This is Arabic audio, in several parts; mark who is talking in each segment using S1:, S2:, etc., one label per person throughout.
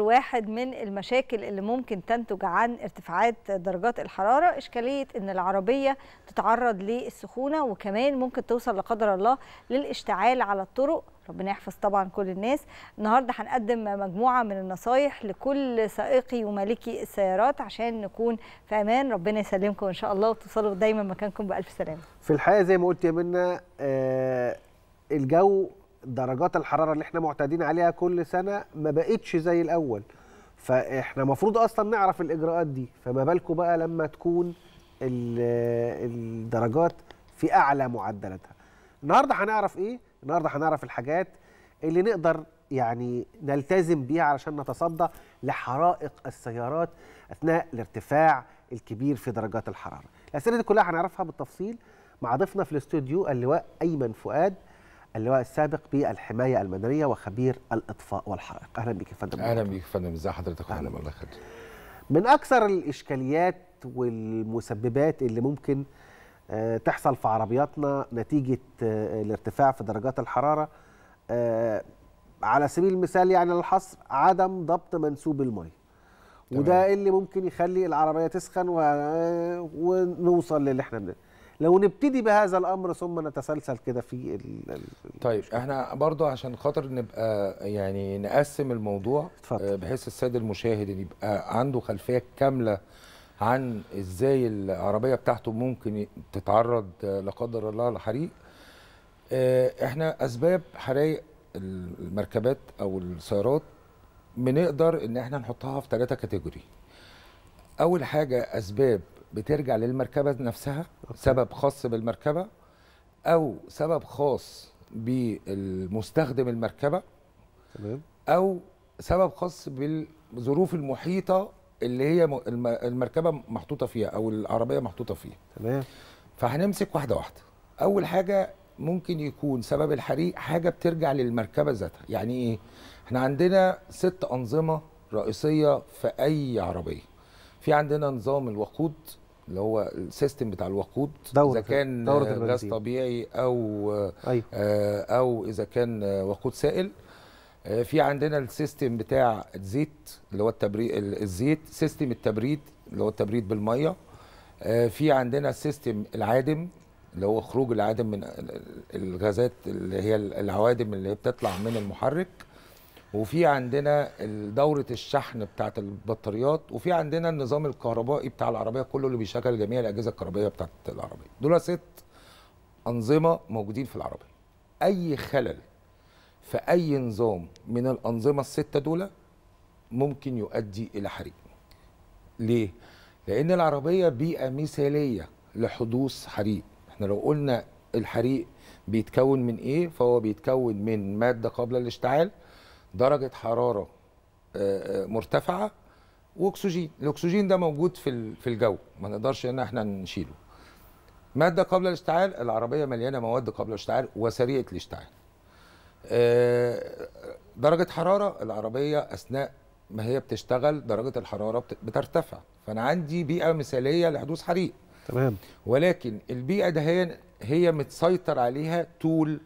S1: واحد من المشاكل اللي ممكن تنتج عن ارتفاعات درجات الحرارة إشكالية أن العربية تتعرض للسخونة وكمان ممكن توصل لا قدر الله للاشتعال على الطرق ربنا يحفظ طبعا كل الناس النهارده هنقدم مجموعه من النصايح لكل سائقي ومالكي السيارات عشان نكون في امان ربنا يسلمكم ان شاء الله وتوصلوا دايما مكانكم بالف سلامه
S2: في الحقيقه زي ما قلت يا منا آه الجو درجات الحراره اللي احنا معتادين عليها كل سنه ما بقتش زي الاول فاحنا المفروض اصلا نعرف الاجراءات دي فما بالكم بقى لما تكون الدرجات في اعلى معدلاتها النهارده هنعرف ايه النهارده هنعرف الحاجات اللي نقدر يعني نلتزم بيها علشان نتصدى لحرائق السيارات اثناء الارتفاع الكبير في درجات الحراره الاسئله دي كلها هنعرفها بالتفصيل مع ضيفنا في الاستوديو اللواء ايمن فؤاد اللواء السابق بالحمايه المدنيه وخبير الاطفاء والحرائق اهلا بك يا فندم اهلا بك يا فندم ازي حضرتك اهلا الله خير من اكثر الاشكاليات والمسببات اللي ممكن آه، تحصل في عربياتنا نتيجه آه، الارتفاع في درجات الحراره آه، على سبيل المثال يعني الحصر عدم ضبط منسوب الميه وده اللي ممكن يخلي العربيه تسخن ونوصل للي احنا بنقوله لو نبتدي بهذا الامر ثم نتسلسل كده في
S3: طيب احنا برضو عشان خاطر نبقى يعني نقسم الموضوع اتفضل. آه، بحيث السيد المشاهد يبقى عنده خلفيه كامله عن ازاي العربيه بتاعته ممكن تتعرض آه، لا قدر الله لحريق آه، احنا اسباب حرايق المركبات او السيارات بنقدر ان احنا نحطها في ثلاثه كاتيجوري اول حاجه اسباب بترجع للمركبه نفسها أوكي. سبب خاص بالمركبه او سبب خاص بالمستخدم المركبه تمام او سبب خاص بالظروف المحيطه اللي هي المركبه محطوطه فيها او العربيه محطوطه فيها تمام فهنمسك واحده واحده اول حاجه ممكن يكون سبب الحريق حاجه بترجع للمركبه ذاتها يعني ايه احنا عندنا ست انظمه رئيسيه في اي عربيه في عندنا نظام الوقود اللي هو السيستم بتاع الوقود دورة اذا كان دورة آه، غاز طبيعي او آه، أيوه. آه، او اذا كان وقود سائل في عندنا السيستم بتاع الزيت اللي هو التبريد الزيت سيستم التبريد اللي هو التبريد بالميه في عندنا سيستم العادم اللي هو خروج العادم من الغازات اللي هي العوادم اللي بتطلع من المحرك وفي عندنا دوره الشحن بتاعه البطاريات وفي عندنا النظام الكهربائي بتاع العربيه كله اللي بيشغل جميع الاجهزه الكهربائيه بتاعه العربيه دول ست انظمه موجودين في العربيه اي خلل في اي نظام من الانظمه السته دول ممكن يؤدي الى حريق ليه لان العربيه بيئه مثاليه لحدوث حريق احنا لو قلنا الحريق بيتكون من ايه فهو بيتكون من ماده قبل الاشتعال درجه حراره آه، آه، مرتفعه واكسجين الاكسجين ده موجود في في الجو ما نقدرش ان احنا نشيله ماده قبل الاشتعال العربيه مليانه مواد قبل الاشتعال وسريعه الاشتعال آه، درجه حراره العربيه اثناء ما هي بتشتغل درجه الحراره بترتفع فانا عندي بيئه مثاليه لحدوث حريق تمام ولكن البيئه ده هي هي متسيطر عليها طول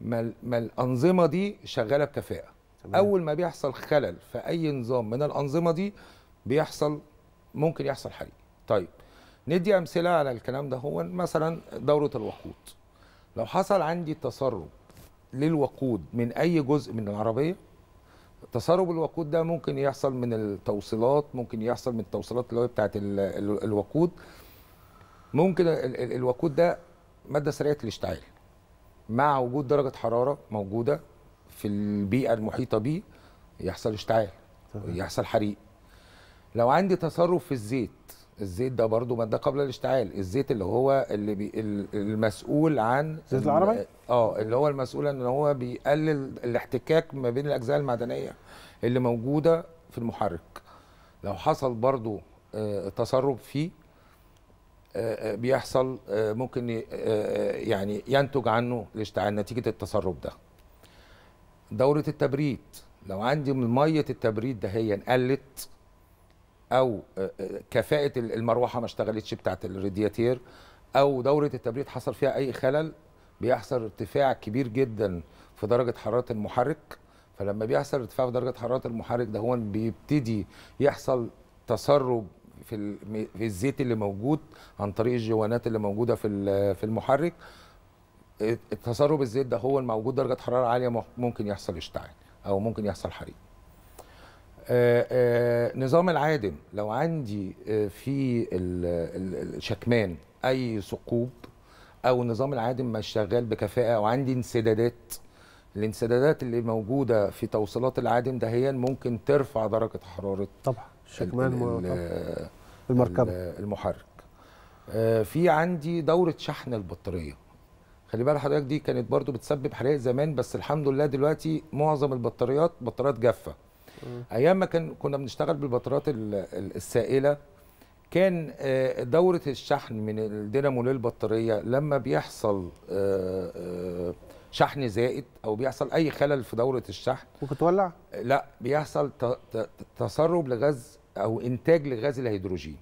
S3: ما الانظمه دي شغاله بكفاءه تمام. اول ما بيحصل خلل في اي نظام من الانظمه دي بيحصل ممكن يحصل حريق طيب ندي امثله على الكلام ده هو مثلا دوره الوقود لو حصل عندي تسرب للوقود من اي جزء من العربيه تسرب الوقود ده ممكن يحصل من التوصيلات ممكن يحصل من التوصيلات اللي هي بتاعه الوقود ممكن الوقود ده ماده سريعه الاشتعال مع وجود درجه حراره موجوده في البيئه المحيطه بيه يحصل اشتعال يحصل حريق لو عندي تصرف في الزيت الزيت ده برضو ماده قبل الاشتعال الزيت اللي هو اللي بي المسؤول عن زيت العربي اه اللي هو المسؤول ان هو بيقلل الاحتكاك ما بين الاجزاء المعدنيه اللي موجوده في المحرك لو حصل برضو آه، تصرف تسرب فيه آه، آه، بيحصل ممكن يعني ينتج عنه الاشتعال نتيجه التسرب ده دوره التبريد لو عندي من ميه التبريد ده هي قلت او آه، آه، كفاءه المروحه ما اشتغلتش بتاعه الرادياتير او دوره التبريد حصل فيها اي خلل بيحصل ارتفاع كبير جدا في درجه حراره المحرك فلما بيحصل ارتفاع في درجه حراره المحرك ده هو بيبتدي يحصل تسرب في في الزيت اللي موجود عن طريق الجوانات اللي موجوده في في المحرك التسرب الزيت ده هو الموجود درجه حراره عاليه ممكن يحصل اشتعال او ممكن يحصل حريق آه، آه، نظام العادم لو عندي آه، في الشكمان اي ثقوب او النظام العادم مش شغال بكفاءه او عندي انسدادات الانسدادات اللي موجوده في توصيلات العادم ده هي ممكن ترفع درجه حراره طبعا الشكمان المركبه المحرك في عندي دوره شحن البطاريه خلي بال حضرتك دي كانت برضو بتسبب حريق زمان بس الحمد لله دلوقتي معظم البطاريات بطاريات جافه ايام ما كان كنا بنشتغل بالبطاريات السائله كان آه، دوره الشحن من الدينامو للبطاريه لما بيحصل آه، آه، شحن زائد او بيحصل اي خلل في دوره الشحن وبتولع لا بيحصل تسرب لغاز او انتاج لغاز الهيدروجين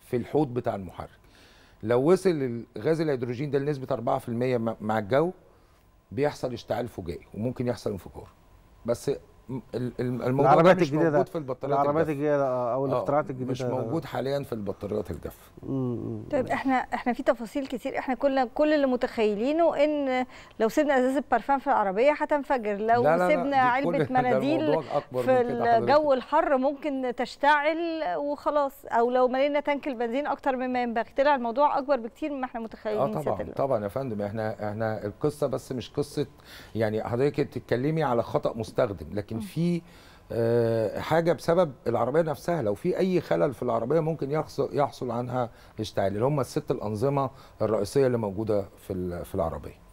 S3: في الحوض بتاع المحرك لو وصل غاز الهيدروجين ده لنسبه 4% مع الجو بيحصل اشتعال فجائي وممكن يحصل انفجار بس الموضوع العربيات مش الجديده موجود في البطاريات العربيات الجديده او آه، الاختراعات الجديده مش موجود حاليا في البطاريات الجاف
S1: طيب احنا احنا في تفاصيل كتير احنا كنا كل اللي متخيلينه ان لو سيبنا ازازه بارفان في العربيه هتنفجر لو لا لا سيبنا لا علبه مناديل في الجو الحر ممكن تشتعل وخلاص او لو ملينا تانك البنزين اكتر مما ينبغي طلع الموضوع اكبر بكتير مما احنا متخيلين آه، طبعا
S3: طبعا يا فندم احنا احنا القصه بس مش قصه يعني حضرتك بتتكلمي على خطا مستخدم لكن لكن في آه، حاجه بسبب العربيه نفسها لو في اي خلل في العربيه ممكن يحصل يحصل عنها اشتعال اللي هم الست الانظمه الرئيسيه اللي موجوده في في العربيه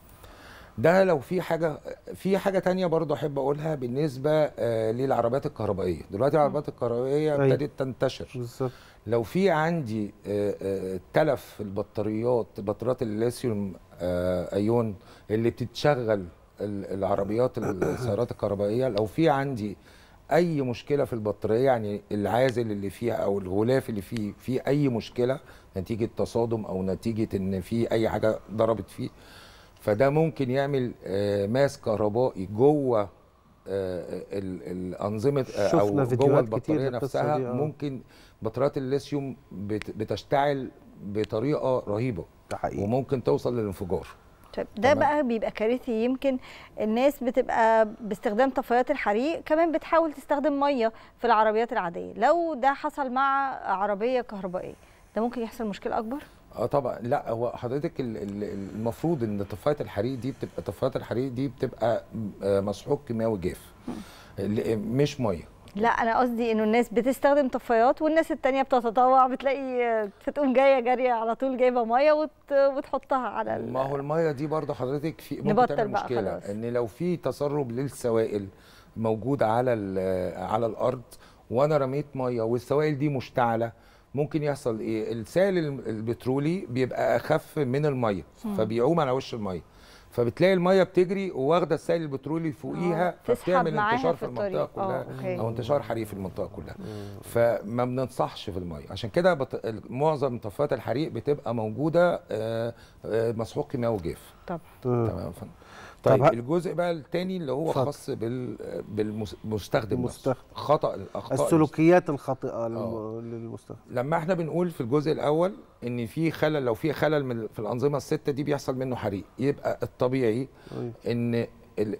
S3: ده لو في حاجه في حاجه تانية برضه احب اقولها بالنسبه آه، للعربيات الكهربائيه دلوقتي العربيات الكهربائيه أيوة. ابتدت تنتشر بالظبط لو في عندي آه، تلف البطاريات بطاريات الليثيوم ايون اللي بتتشغل العربيات السيارات الكهربائيه لو في عندي اي مشكله في البطاريه يعني العازل اللي فيها او الغلاف اللي فيه فيه اي مشكله نتيجه تصادم او نتيجه ان في اي حاجه ضربت فيه فده ممكن يعمل آه، ماس كهربائي جوه آه، الانظمه آه، او جوه البطاريه نفسها ممكن بطاريات الليثيوم بتشتعل بطريقه رهيبه ده حقيقي. وممكن توصل للانفجار
S1: طيب ده تمام. بقى بيبقى كارثي يمكن الناس بتبقى باستخدام طفايات الحريق كمان بتحاول تستخدم ميه في العربيات العاديه لو ده حصل مع عربيه كهربائيه ده ممكن يحصل مشكله اكبر
S3: اه طبعا لا هو حضرتك المفروض ان طفايات الحريق دي بتبقى طفايات الحريق دي بتبقى آه، مسحوق كيماوي جاف مش ميه
S1: لا انا قصدي انه الناس بتستخدم طفايات والناس التانية بتتطوع بتلاقي فتقوم جايه جاريه على طول جايبه ميه وت... وتحطها على ال... ما
S3: هو الميه دي برضه حضرتك في ممكن تعمل مشكله خلاص. ان لو في تسرب للسوائل موجود على على الارض وانا رميت ميه والسوائل دي مشتعله ممكن يحصل ايه السائل البترولي بيبقى اخف من الميه فبيعوم على وش الميه فبتلاقي الميه بتجري وواخده السائل البترولي فوقيها آه، فبتعمل انتشار في, في المنطقه آه، كلها
S1: أوكي. او انتشار
S3: حريق في المنطقه كلها فما بننصحش في الميه عشان كده بط... معظم طفات الحريق بتبقى موجوده آه، مسحوق كيماوي جاف طبعا تمام يا فندم طيب الجزء بقى الثاني اللي هو فضل. خاص بال بالمستخدم المستخدم نفسه. خطا الاخطاء
S2: السلوكيات الخاطئه آه. للمستخدم
S3: لما احنا بنقول في الجزء الاول ان في خلل لو في خلل من في الانظمه السته دي بيحصل منه حريق يبقى الطبيعي أيه. ان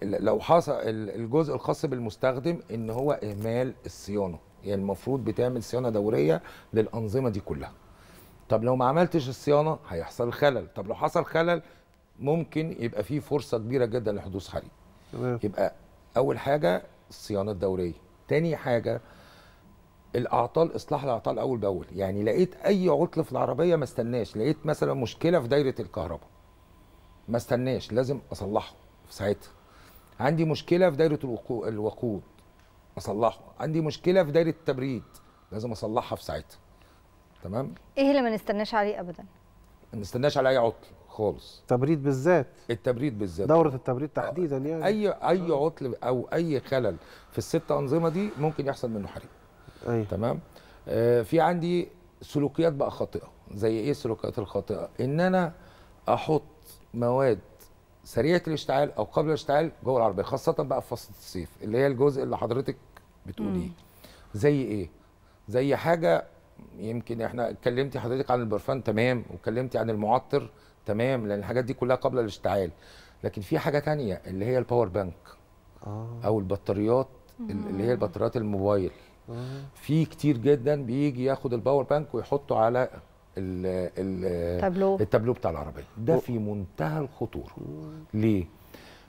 S3: لو حصل الجزء الخاص بالمستخدم ان هو اهمال الصيانه يعني المفروض بتعمل صيانه دوريه للانظمه دي كلها طب لو ما عملتش الصيانه هيحصل خلل طب لو حصل خلل ممكن يبقى في فرصه كبيره جدا لحدوث حريق تمام يبقى اول حاجه الصيانه الدوريه تاني حاجه الاعطال اصلاح الاعطال اول باول يعني لقيت اي عطل في العربيه ما استناش لقيت مثلا مشكله في دايره الكهرباء ما استناش لازم اصلحه في ساعتها عندي مشكله في دايره الوقود اصلحه عندي مشكله في دايره التبريد لازم اصلحها في ساعتها تمام
S1: ايه اللي ما نستناش عليه ابدا
S3: ما نستناش على اي عطل خالص تبريد بالذات التبريد بالذات دوره
S2: التبريد تحديدا آه، يعني
S3: اي اي عطل او اي خلل في الست انظمه دي ممكن يحصل منه حريق أيه. تمام آه في عندي سلوكيات بقى خاطئه زي ايه السلوكيات الخاطئه ان انا احط مواد سريعه الاشتعال او قبل الاشتعال جوه العربيه خاصه بقى في فصل الصيف اللي هي الجزء اللي حضرتك بتقوليه زي ايه زي حاجه يمكن احنا اتكلمتي حضرتك عن البرفان تمام واتكلمتي عن المعطر تمام لان الحاجات دي كلها قبل الاشتعال لكن في حاجه تانية اللي هي الباور بانك آه. او البطاريات اللي هي البطاريات الموبايل آه. في كتير جدا بيجي ياخد الباور بانك ويحطه على الـ الـ التابلو التابلو بتاع العربيه ده في منتهى الخطوره ليه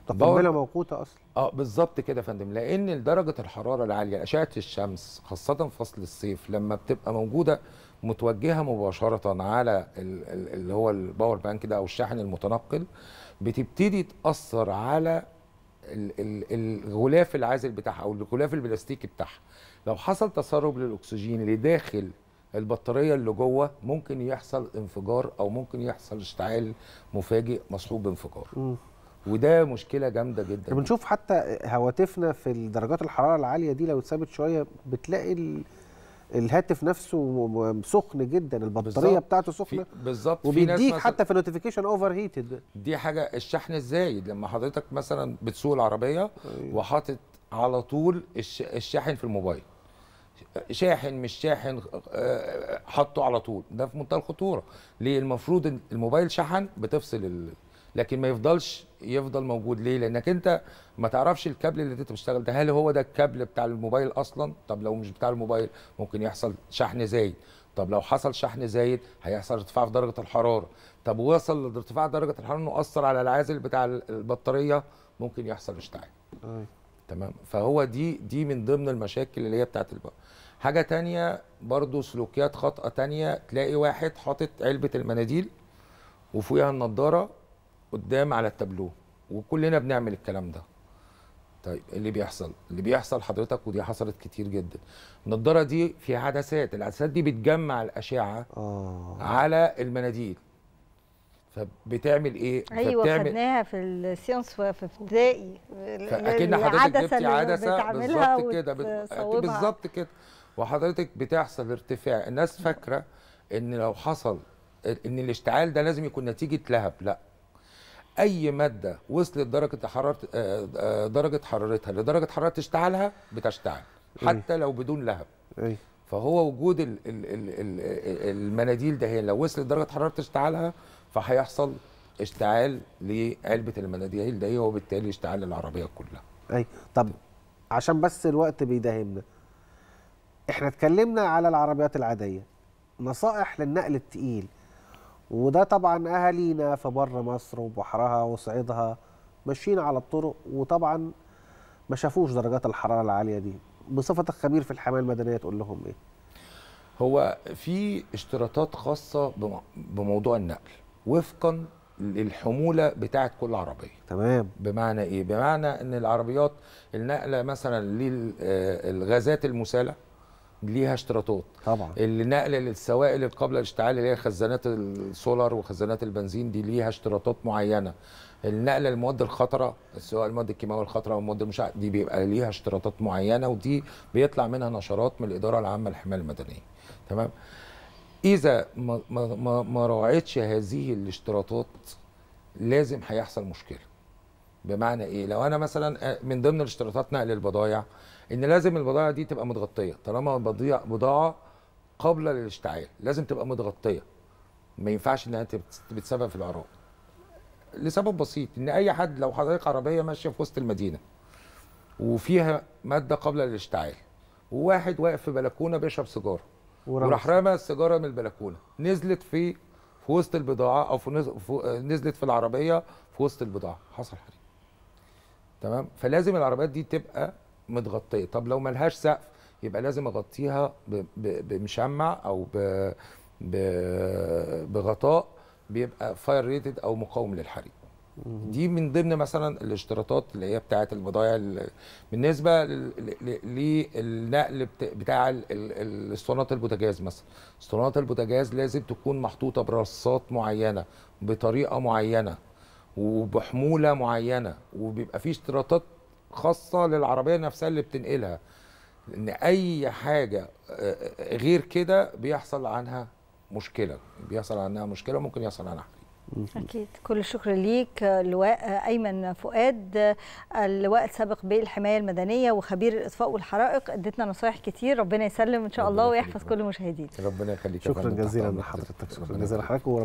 S3: قنبله
S2: موقوته اصلا
S3: اه بالظبط كده يا فندم لان درجه الحراره العاليه اشعه الشمس خاصه فصل الصيف لما بتبقى موجوده متوجهه مباشره على اللي هو الباور بانك ده او الشاحن المتنقل بتبتدي تاثر على الغلاف العازل بتاعها او الغلاف البلاستيكي بتاعها لو حصل تسرب للاكسجين اللي داخل البطاريه اللي جوه ممكن يحصل انفجار او ممكن يحصل اشتعال مفاجئ مصحوب بانفجار وده مشكله جامده
S2: جدا بنشوف حتى هواتفنا في درجات الحراره العاليه دي لو اتثبت شويه بتلاقي الهاتف نفسه سخن جدا البطاريه بتاعته سخنه
S3: بالظبط وبيديك حتى
S2: في النوتيفيكيشن اوفر هيتد
S3: دي حاجه الشحن الزايد لما حضرتك مثلا بتسوق العربيه أيوه. وحاطط على طول الشاحن في الموبايل شاحن مش شاحن آه، حطه على طول ده في منتهى الخطوره ليه المفروض الموبايل شحن بتفصل لكن ما يفضلش يفضل موجود ليه لانك انت ما تعرفش الكابل اللي انت بتشتغل ده هل هو ده الكابل بتاع الموبايل اصلا طب لو مش بتاع الموبايل ممكن يحصل شحن زايد طب لو حصل شحن زايد هيحصل ارتفاع في درجه الحراره طب وصل لارتفاع درجه الحراره انه اثر على العازل بتاع البطاريه ممكن يحصل اشتعال أيوة. تمام فهو دي دي من ضمن المشاكل اللي هي بتاعت البقى. حاجه تانية برضو سلوكيات خاطئه تانية تلاقي واحد حاطط علبه المناديل وفوقها النضاره قدام على التابلو وكلنا بنعمل الكلام ده طيب اللي بيحصل اللي بيحصل حضرتك ودي حصلت كتير جدا النضاره دي فيها عدسات العدسات دي بتجمع الاشعه أوه. على المناديل فبتعمل ايه ايوه فبتعمل...
S1: خدناها في السينس في ابتدائي فاكن حضرتك جبتي عدسه بالظبط كده آه. بالظبط
S3: كده وحضرتك بتحصل ارتفاع الناس فاكره ان لو حصل ان الاشتعال ده لازم يكون نتيجه لهب لا اي ماده وصلت درجه حراره آه، آه، درجه حرارتها لدرجه حراره اشتعالها بتشتعل حتى لو بدون لهب فهو وجود المناديل ده هي لو وصلت درجه حراره اشتعالها فهيحصل اشتعال لعلبه المناديل ده وبالتالي اشتعال العربيه كلها
S2: اي طب عشان بس الوقت بيداهمنا احنا اتكلمنا على العربيات العاديه نصائح للنقل التقيل وده طبعا اهالينا في بره مصر وبحرها وصعيدها ماشيين على الطرق وطبعا ما شافوش درجات الحراره العاليه دي بصفتك خبير في الحمايه المدنيه تقول لهم ايه
S3: هو في اشتراطات خاصه بموضوع النقل وفقا للحموله بتاعه كل عربيه تمام بمعنى ايه بمعنى ان العربيات النقله مثلا للغازات آه، المساله ليها اشتراطات طبعا نقل للسوائل قبل الاشتعال اللي هي خزانات السولار وخزانات البنزين دي ليها اشتراطات معينه النقل للمواد الخطره سواء المواد الكيماويه الخطره او المواد المشع دي بيبقى ليها اشتراطات معينه ودي بيطلع منها نشرات من الاداره العامه للحمايه المدنيه تمام اذا ما ما ما راعتش هذه الاشتراطات لازم هيحصل مشكله بمعنى ايه لو انا مثلا آه، من ضمن الاشتراطات نقل البضائع ان لازم البضائع دي تبقى متغطيه طالما بضاعه قابله للاشتعال لازم تبقى متغطيه ما ينفعش انها بتسبب في العراق لسبب بسيط ان اي حد لو حضرتك عربيه ماشيه في وسط المدينه وفيها ماده قابله للاشتعال وواحد واقف في بلكونه بيشرب سيجاره وراح رمى السيجاره من البلكونه نزلت في في وسط البضاعه او في نزلت في العربيه في وسط البضاعه حصل حريق تمام فلازم العربيات دي تبقى متغطيه طب لو ملهاش سقف يبقى لازم اغطيها بمشمع او بغطاء بيبقى فاير ريتد او مقاوم للحريق دي من ضمن مثلا الاشتراطات اللي هي بتاعه البضائع بالنسبه للنقل بتاع الاسطوانات البوتاجاز مثلا اسطوانات البوتاجاز لازم تكون محطوطه برصات معينه بطريقه معينه وبحموله معينه وبيبقى في اشتراطات خاصه للعربيه نفسها اللي بتنقلها ان اي حاجه غير كده بيحصل عنها مشكله بيحصل عنها مشكله ممكن يحصل عنها
S1: أكيد كل الشكر ليك اللواء أيمن فؤاد اللواء السابق بالحماية المدنية وخبير الإطفاء والحرائق اديتنا نصايح كتير ربنا يسلم إن شاء الله ويحفظ كل المشاهدين
S2: ربنا يخليك شكرا جزيلا لحضرتك شكرا جزيلا لحضرتك